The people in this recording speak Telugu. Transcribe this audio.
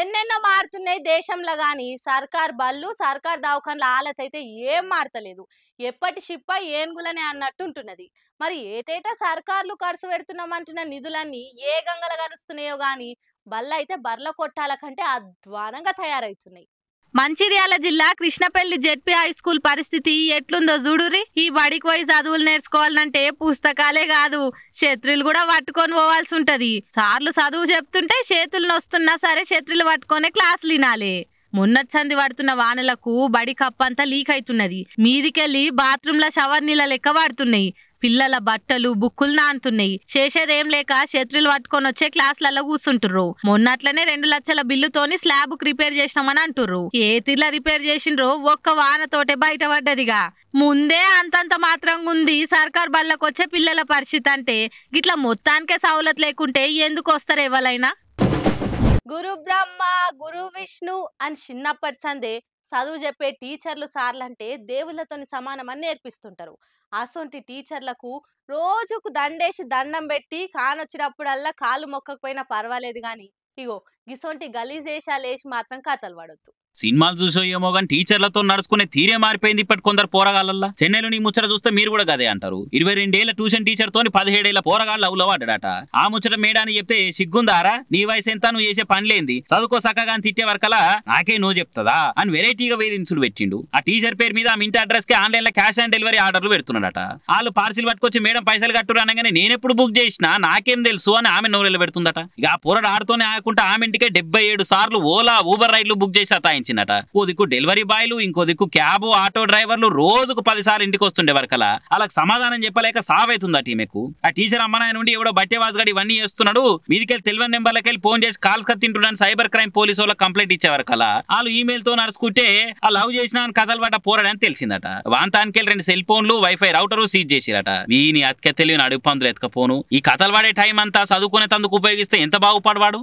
ఎన్నెన్నో మారుతున్నాయి దేశంలో కానీ సర్కార్ బళ్ళు సర్కార్ దవాఖాన్ల ఆలస్ అయితే ఏం మారతలేదు ఎప్పటి షిప్ప ఏనుగులనే ఉంటున్నది మరి ఏటేటా సర్కార్లు ఖర్చు పెడుతున్నామంటున్న నిధులన్నీ ఏ గంగలు కలుస్తున్నాయో కానీ బళ్ళ అయితే బర్ల కొట్టాల కంటే అధ్వానంగా తయారవుతున్నాయి మంచిర్యాల జిల్లా కృష్ణపల్లి జెడ్పీ హై స్కూల్ పరిస్థితి ఎట్లుందో చూడురి ఈ బడికి పోయి చదువులు నేర్చుకోవాలంటే పుస్తకాలే కాదు శత్రులు కూడా పట్టుకొని పోవాల్సి ఉంటది సార్లు చదువు చెప్తుంటే చేతులు నొస్తున్నా సరే శత్రులు పట్టుకొని క్లాసులు వినాలి మొన్నచ్చంది పడుతున్న వానలకు బడి కప్పంతా లీక్ అవుతున్నది మీదికెళ్ళి బాత్రూమ్ల షవర్ నీళ్ళ లెక్క పడుతున్నాయి పిల్లల బట్టలు బుక్కులు నానుతున్నాయి చేసేదేం లేక చేతులు పట్టుకొని వచ్చే క్లాసులలో కూర్చుంటుర్రు మొన్నట్లనే రెండు లక్షల బిల్లుతోని స్లాబ్ రిపేర్ చేసినామని అంటుర్రు ఏ తిల్ల రిపేర్ చేసిండ్రో ఒక్క వానతోటే బయటపడ్డదిగా ముందే అంతంత మాత్రం ఉంది సర్కార్ వచ్చే పిల్లల పరిస్థితి అంటే గిట్ల మొత్తానికే సవలత్ లేకుంటే ఎందుకు వస్తారు ఎవరైనా గురు బ్రహ్మ గురు విష్ణు అని చిన్నప్పటి సందే చదువు చెప్పే టీచర్లు సార్లు అంటే సమానం సమానమని నేర్పిస్తుంటారు అసొంటి టీచర్లకు రోజుకు దండేసి దండం పెట్టి కానొచ్చినప్పుడల్లా కాలు మొక్కకపోయినా పర్వాలేదు కానీ ఇగో గిసొంటి గలీజ్ వేసి మాత్రం కథలు పడొద్దు సినిమాలు చూసో ఏమో గాని టీచర్లతో నడుచుకునే తీరే మారిపోయింది ఇప్పటి కొందరు పోరగాళ్ళ చెన్నైలో నీ ముచ్చట చూస్తే మీరు కూడా గదే అంటారు ఇరవై రెండేళ్ల ట్యూషన్ టీచర్ తోని పదిహేడేళ్ల పోరగాళ్ళు అవులో వాడాడట ఆ ముచ్చట మేడాని చెప్తే సిగ్గుందారా నీ వయసు ఎంత నువ్వు చేసే పనిలేంది చదువుకో సక్కగా తిట్టే వరకలా నాకే నో చెప్తదా అని వెరైటీగా వేధించుడు పెట్టిండు ఆ టీచర్ పేరు మీద ఆ ఇంటి అడ్రస్ కి ఆన్లైన్ లో క్యాష్ ఆన్ డెలివరీ ఆర్డర్లు పెడుతున్నాడట వాళ్ళు పార్సిల్ పట్టుకొచ్చి మేడం పైసలు కట్టురు అనగానే నేను ఎప్పుడు బుక్ చేసినా నాకేం తెలుసు అని ఆమె నోరు పెడుతుందట ఇక ఆ పోరడు ఆడుతోనే ఆకుంటే ఆమె ఇప్పటికే డెబ్బై ఏడు సార్లు ఓలా ఊబర్ రైడ్లు బుక్ చేసి సతాయించినట ఓ దిక్కు డెలివరీ బాయ్లు ఇంకో దిక్కు క్యాబ్ ఆటో డ్రైవర్లు రోజుకు పదిసార్లు ఇంటికి వస్తుండే కల అలా సమాధానం చెప్పలేక సావైతుంది ఆ టీమెకు ఆ టీచర్ అమ్మనాయ నుండి ఎవడో గడి ఇవన్నీ చేస్తున్నాడు మీదికెళ్ళి తెలివని నెంబర్లకి వెళ్ళి ఫోన్ చేసి కాల్స్ కత్తింటున్నాను సైబర్ క్రైమ్ పోలీసు వాళ్ళకి కంప్లైంట్ ఇచ్చేవారు కలా వాళ్ళు ఈమెయిల్ తో నడుచుకుంటే ఆ లవ్ చేసిన కథలు పట్ట పోరాడని తెలిసిందట వాంతానికి రెండు సెల్ ఫోన్లు వైఫై రౌటర్ సీజ్ చేసిరట వీని అతిక తెలియని అడుగు పందులు ఎత్తుకపోను ఈ కథలు పడే టైం అంతా చదువుకునే తందుకు ఉపయోగిస్తే ఎంత బాగుపడవాడు